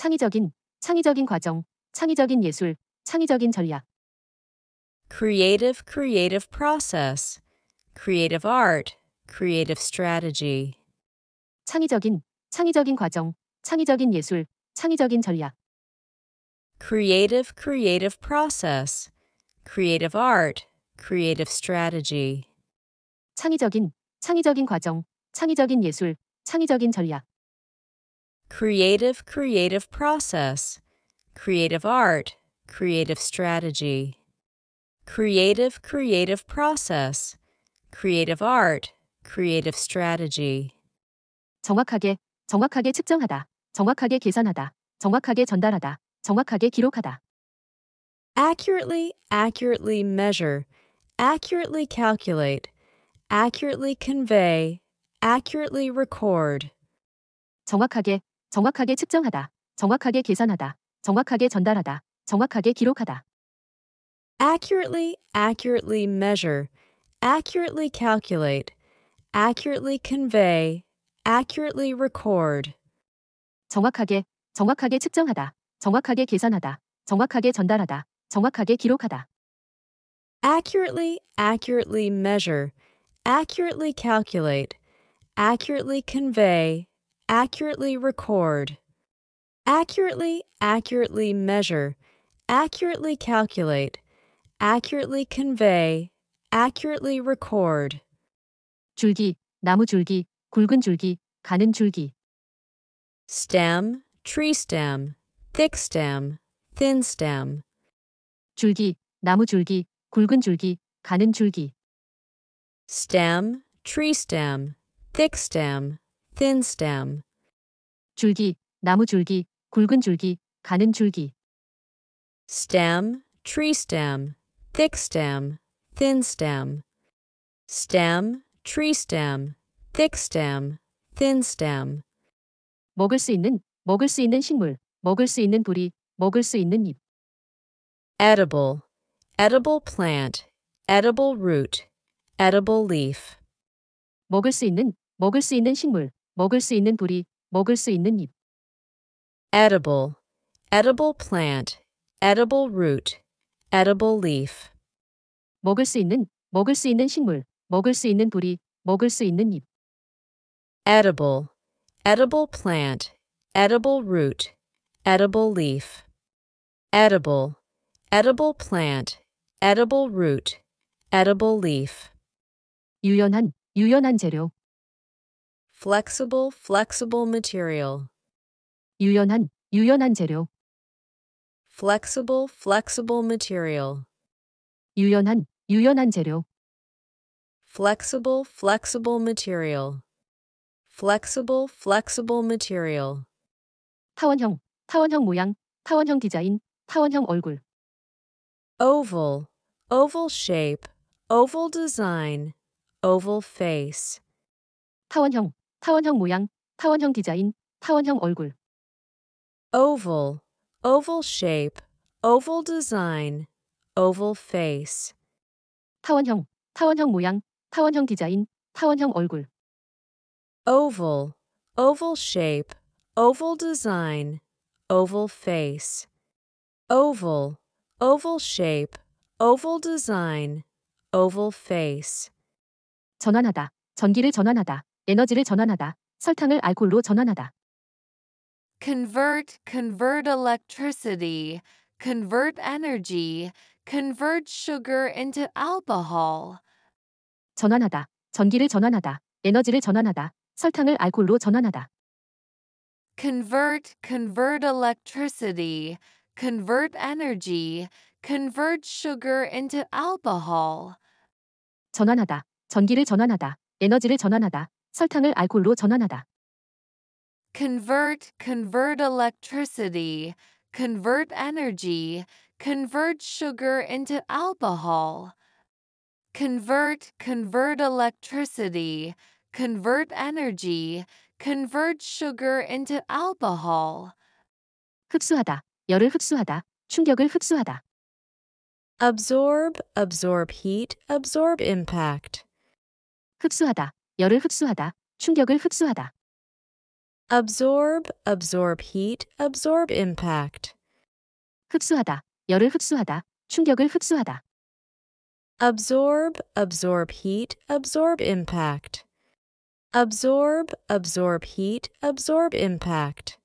창의적인, 창의적인 과정, 창의적인 예술, 창의적인 전략. creative creative process, creative art, creative strategy. 창의적인, 창의적인 과정, 창의적인 예술, 창의적인 전략. creative creative process, creative art, creative strategy. 창의적인, 창의적인 과정, 창의적인 예술, 창의적인 전략. creative creative process, creative art, creative strategy. Creative creative process, creative art, creative strategy. 정확하게, 정확하게 측정하다, 정확하게 계산하다, 정확하게 전달하다, 정확하게 기록하다. Accurately, accurately measure, accurately calculate, accurately convey, accurately record. 정확하게, 정확하게 측정하다, 정확하게 계산하다, 정확하게 전달하다, 정확하게 기록하다. accurately, accurately measure, accurately calculate, accurately convey, accurately record. 정확하게, 정확하게 측정하다, 정확하게 계산하다, 정확하게 전달하다, 정확하게 기록하다. accurately, accurately measure, accurately calculate, accurately convey, accurately record, accurately, accurately measure, accurately calculate, accurately convey, accurately record. 줄기, 나무 줄기, 굵은 줄기, 가는 줄기. stem, tree stem, thick stem, thin stem. 줄기, 나무 줄기, 굵은 줄기, 가는 줄기. stem, tree stem, thick stem, thin stem 줄기, 나무 줄기, 굵은 줄기, 가는 줄기 stem, tree stem, thick stem, thin stem stem, tree stem, thick stem, thin stem 먹을 수 있는, 먹을 수 있는 식물, 먹을 수 있는 부리, 먹을 수 있는 잎 edible, edible plant, edible root, edible leaf 먹을 수 있는, 먹을 수 있는 식물, 먹을 수 있는 도리, 먹을 수 있는 잎. edible, edible plant, edible root, edible leaf. 먹을 수 있는, 먹을 수 있는 식물, 먹을 수 있는 도리, 먹을 수 있는 잎. edible, edible plant, edible root, edible leaf. edible, edible plant, edible root, edible leaf. 유연한, 유연한 재료, flexible, flexible material. 유연한, 유연한 재료. flexible, flexible material. 유연한, 유연한 재료. flexible, flexible material. flexible, flexible material. 타원형, 타원형 모양, 타원형 디자인, 타원형 얼굴. oval, oval shape, oval design, oval face. 타원형, 타원형 모양, 타원형 디자인, 타원형 얼굴. oval, oval shape, oval design, oval face. 타원형, 타원형 모양, 타원형 디자인, 타원형 얼굴. oval, oval shape, oval design, oval face. oval, oval shape, oval design, oval face. 전환하다, 전기를 전환하다. 에너지를 전환하다. 설탕을 알코올로 전환하다. convert, convert electricity, convert energy, convert sugar into alcohol. 전환하다. 전기를 전환하다. 에너지를 전환하다. 설탕을 알코올로 전환하다. convert, convert electricity, convert energy, convert sugar into alcohol. 전환하다. 전기를 전환하다. 에너지를 전환하다. 설탕을 알코올로 전환하다. convert, convert electricity, convert energy, convert sugar into alcohol. Convert, convert electricity, convert energy, convert sugar into alcohol. 흡수하다, 열을 흡수하다, 충격을 흡수하다. absorb, absorb heat, absorb impact. 흡수하다, 열을 흡수하다, 충격을 흡수하다. absorb, absorb heat, absorb impact. 흡수하다, 열을 흡수하다, 충격을 흡수하다. absorb, absorb heat, absorb impact. absorb, absorb heat, absorb impact.